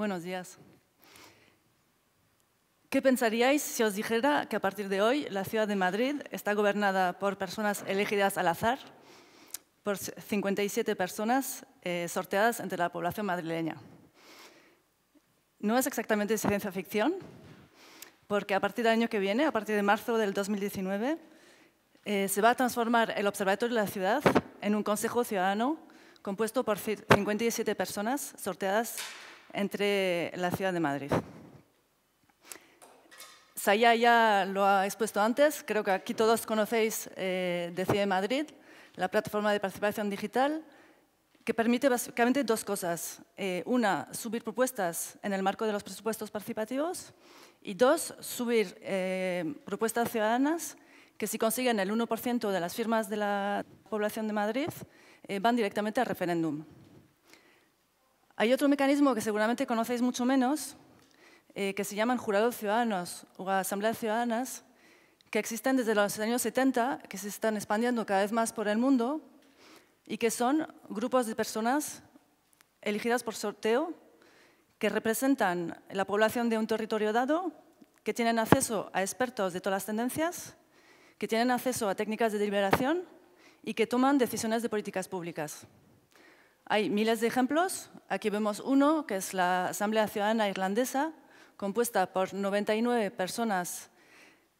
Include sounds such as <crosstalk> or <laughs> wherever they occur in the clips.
Buenos días. ¿Qué pensaríais si os dijera que a partir de hoy la ciudad de Madrid está gobernada por personas elegidas al azar, por 57 personas eh, sorteadas entre la población madrileña? No es exactamente ciencia ficción, porque a partir del año que viene, a partir de marzo del 2019, eh, se va a transformar el Observatorio de la Ciudad en un Consejo Ciudadano compuesto por 57 personas sorteadas entre la ciudad de Madrid. Saya ya lo ha expuesto antes, creo que aquí todos conocéis eh, de Madrid, la plataforma de participación digital, que permite básicamente dos cosas. Eh, una, subir propuestas en el marco de los presupuestos participativos y dos, subir eh, propuestas ciudadanas que si consiguen el 1% de las firmas de la población de Madrid eh, van directamente al referéndum. Hay otro mecanismo que seguramente conocéis mucho menos, eh, que se llaman jurados ciudadanos o asambleas ciudadanas, que existen desde los años 70, que se están expandiendo cada vez más por el mundo y que son grupos de personas elegidas por sorteo que representan la población de un territorio dado, que tienen acceso a expertos de todas las tendencias, que tienen acceso a técnicas de deliberación y que toman decisiones de políticas públicas. Hay miles de ejemplos. Aquí vemos uno, que es la Asamblea Ciudadana Irlandesa, compuesta por 99 personas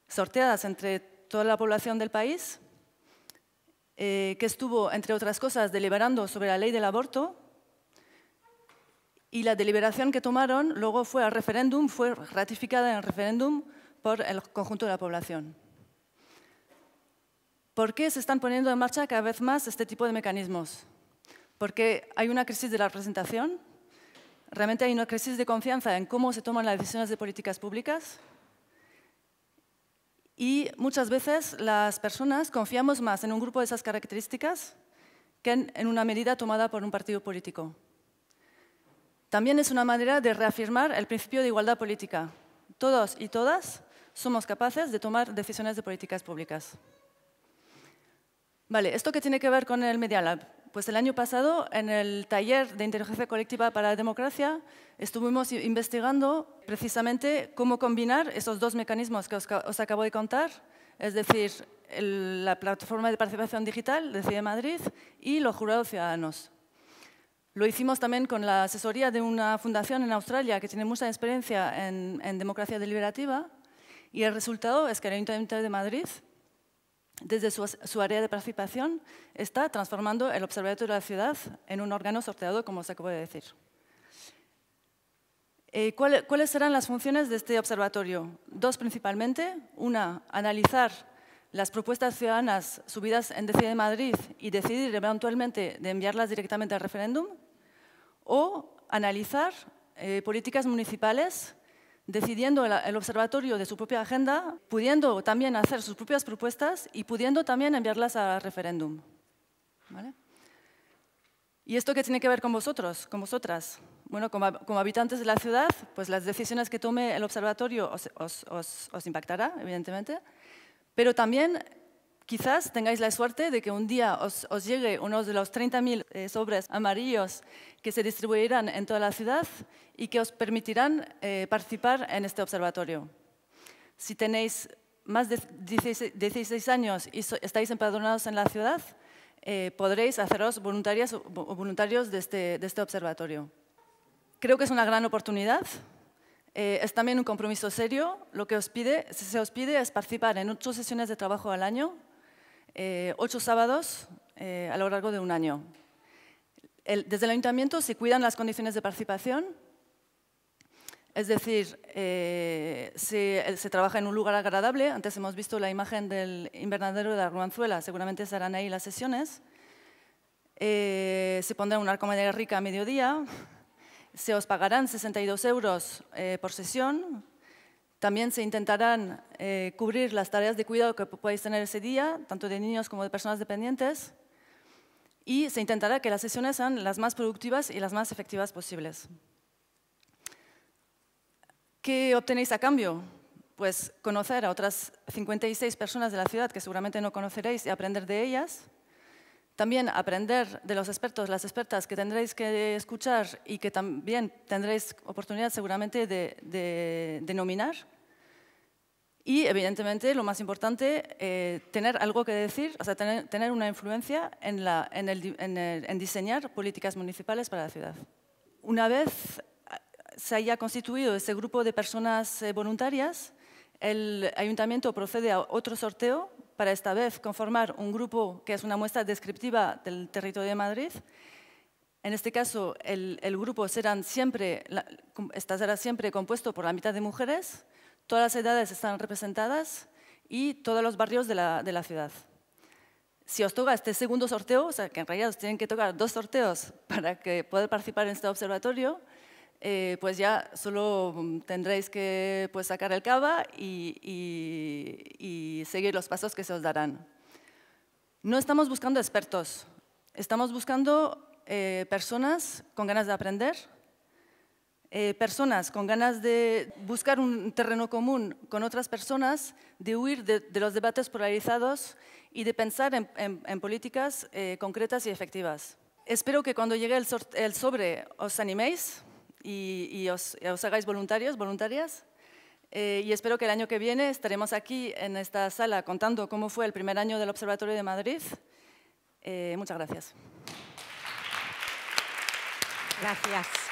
sorteadas entre toda la población del país, eh, que estuvo, entre otras cosas, deliberando sobre la ley del aborto. Y la deliberación que tomaron luego fue al referéndum, fue ratificada en el referéndum por el conjunto de la población. ¿Por qué se están poniendo en marcha cada vez más este tipo de mecanismos? porque hay una crisis de la representación, realmente hay una crisis de confianza en cómo se toman las decisiones de políticas públicas y muchas veces las personas confiamos más en un grupo de esas características que en una medida tomada por un partido político. También es una manera de reafirmar el principio de igualdad política. Todos y todas somos capaces de tomar decisiones de políticas públicas. Vale, ¿esto qué tiene que ver con el Media Lab? Pues el año pasado, en el taller de inteligencia colectiva para la democracia, estuvimos investigando precisamente cómo combinar esos dos mecanismos que os, acabo de contar, es decir, la plataforma de participación digital de CIE Madrid y los jurados ciudadanos. Lo hicimos también con la asesoría de una fundación en Australia que tiene mucha experiencia en, democracia deliberativa y el resultado es que el Ayuntamiento de Madrid desde su, área de participación está transformando el Observatorio de la Ciudad en un órgano sorteado, como se acabo de decir. Eh, ¿Cuáles serán las funciones de este observatorio? Dos principalmente. Una, analizar las propuestas ciudadanas subidas en Decide Madrid y decidir eventualmente de enviarlas directamente al referéndum. O analizar eh, políticas municipales decidiendo el, observatorio de su propia agenda, pudiendo también hacer sus propias propuestas y pudiendo también enviarlas al referéndum. ¿Y esto qué tiene que ver con vosotros, con vosotras? Bueno, como, habitantes de la ciudad, pues las decisiones que tome el observatorio os, os impactará, evidentemente, pero también Quizás tengáis la suerte de que un día os, llegue uno de los 30.000 eh, sobres amarillos que se distribuirán en toda la ciudad y que os permitirán eh, participar en este observatorio. Si tenéis más de 16 años y estáis empadronados en la ciudad, eh, podréis haceros voluntarias o voluntarios de este, de este, observatorio. Creo que es una gran oportunidad. es también un compromiso serio. Lo que os pide, se os pide es participar en ocho sesiones de trabajo al año eh, ocho sábados eh, a lo largo de un año. desde el ayuntamiento se cuidan las condiciones de participación, es decir, eh, se, trabaja en un lugar agradable. Antes hemos visto la imagen del invernadero de Ruanzuela, seguramente estarán ahí las sesiones. se pondrá una comedia rica a mediodía, se os pagarán 62 euros por sesión, también se intentarán eh, cubrir las tareas de cuidado que podéis tener ese día, tanto de niños como de personas dependientes, y se intentará que las sesiones sean las más productivas y las más efectivas posibles. ¿Qué obtenéis a cambio? Pues conocer a otras 56 personas de la ciudad que seguramente no conoceréis y aprender de ellas, también aprender de los expertos, las expertas que tendréis que escuchar y que también tendréis oportunidad seguramente de, nominar. Y evidentemente lo más importante, eh, tener algo que decir, o sea, tener, una influencia en diseñar políticas municipales para la ciudad. Una vez se haya constituido ese grupo de personas eh, voluntarias, el ayuntamiento procede a otro sorteo para esta vez conformar un grupo que es una muestra descriptiva del territorio de Madrid. En este caso, el, grupo será siempre, siempre compuesto por la mitad de mujeres, todas las edades están representadas y todos los barrios de la, ciudad. Si os toca este segundo sorteo, o sea, que en realidad os tienen que tocar dos sorteos <laughs> para que poder participar en este observatorio, eh, pues ya solo mm, tendréis que pues, sacar el cava y, seguir los pasos que se os darán. No estamos buscando expertos, estamos buscando eh, personas con ganas de aprender, eh, personas con ganas de buscar un terreno común con otras personas, de huir de, los debates polarizados y de pensar en, políticas concretas y efectivas. Espero que cuando llegue el sobre os animéis, y, os, hagáis voluntarios, voluntarias. Eh, y espero que el año que viene estaremos aquí en esta sala contando cómo fue el primer año del Observatorio de Madrid. Eh, muchas gracias. Gracias.